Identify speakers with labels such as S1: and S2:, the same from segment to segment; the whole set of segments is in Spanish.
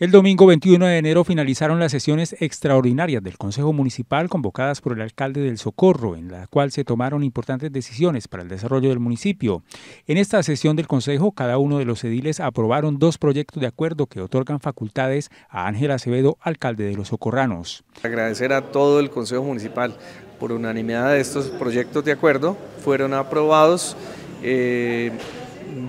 S1: El domingo 21 de enero finalizaron las sesiones extraordinarias del Consejo Municipal convocadas por el alcalde del Socorro, en la cual se tomaron importantes decisiones para el desarrollo del municipio. En esta sesión del Consejo, cada uno de los ediles aprobaron dos proyectos de acuerdo que otorgan facultades a Ángel Acevedo, alcalde de Los Socorranos.
S2: Agradecer a todo el Consejo Municipal por unanimidad de estos proyectos de acuerdo. Fueron aprobados. Eh,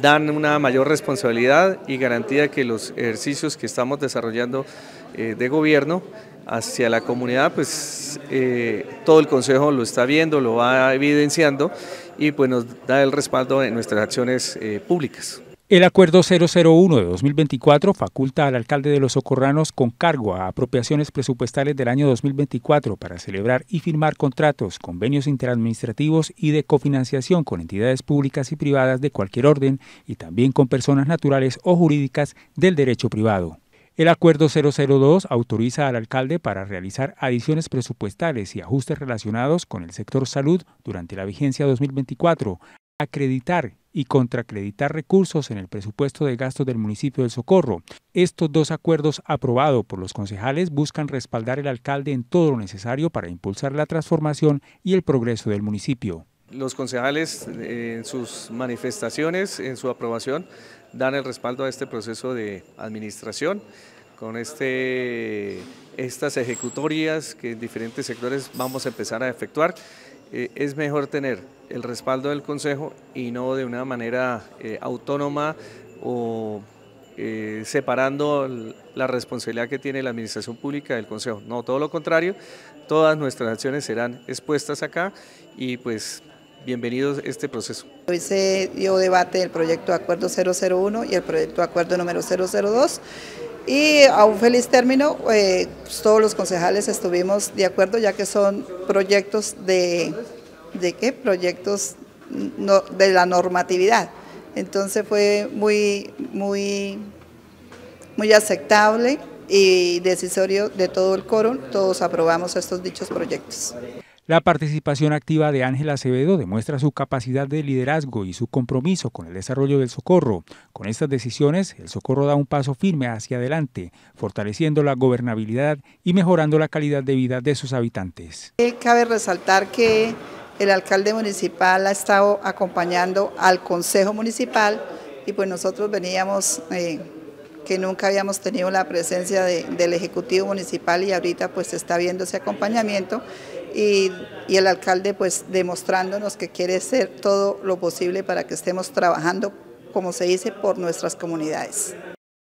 S2: dan una mayor responsabilidad y garantía que los ejercicios que estamos desarrollando eh, de gobierno hacia la comunidad, pues eh, todo el Consejo lo está viendo, lo va evidenciando y pues nos da el respaldo en nuestras acciones eh, públicas.
S1: El Acuerdo 001 de 2024 faculta al alcalde de Los Socorranos con cargo a apropiaciones presupuestales del año 2024 para celebrar y firmar contratos, convenios interadministrativos y de cofinanciación con entidades públicas y privadas de cualquier orden y también con personas naturales o jurídicas del derecho privado. El acuerdo 002 autoriza al alcalde para realizar adiciones presupuestales y ajustes relacionados con el sector salud durante la vigencia 2024, acreditar y contracreditar recursos en el presupuesto de gastos del municipio del Socorro. Estos dos acuerdos aprobados por los concejales buscan respaldar al alcalde en todo lo necesario para impulsar la transformación y el progreso del municipio.
S2: Los concejales eh, en sus manifestaciones, en su aprobación, dan el respaldo a este proceso de administración con este, estas ejecutorias que en diferentes sectores vamos a empezar a efectuar eh, es mejor tener el respaldo del Consejo y no de una manera eh, autónoma o eh, separando la responsabilidad que tiene la Administración Pública del Consejo. No, todo lo contrario, todas nuestras acciones serán expuestas acá y pues bienvenidos a este proceso.
S3: Hoy se dio debate el proyecto de acuerdo 001 y el proyecto de acuerdo número 002. Y a un feliz término, eh, pues, todos los concejales estuvimos de acuerdo, ya que son proyectos de, qué? Proyectos de la normatividad. Entonces fue muy, muy, muy aceptable y decisorio de todo el coro, todos aprobamos estos dichos proyectos.
S1: La participación activa de Ángel Acevedo demuestra su capacidad de liderazgo y su compromiso con el desarrollo del socorro. Con estas decisiones, el socorro da un paso firme hacia adelante, fortaleciendo la gobernabilidad y mejorando la calidad de vida de sus habitantes.
S3: Eh, cabe resaltar que el alcalde municipal ha estado acompañando al Consejo Municipal y pues nosotros veníamos... Eh, que nunca habíamos tenido la presencia del Ejecutivo Municipal y ahorita pues está viendo ese acompañamiento y, el alcalde pues demostrándonos que quiere hacer todo lo posible para que estemos trabajando, como se dice, por nuestras comunidades.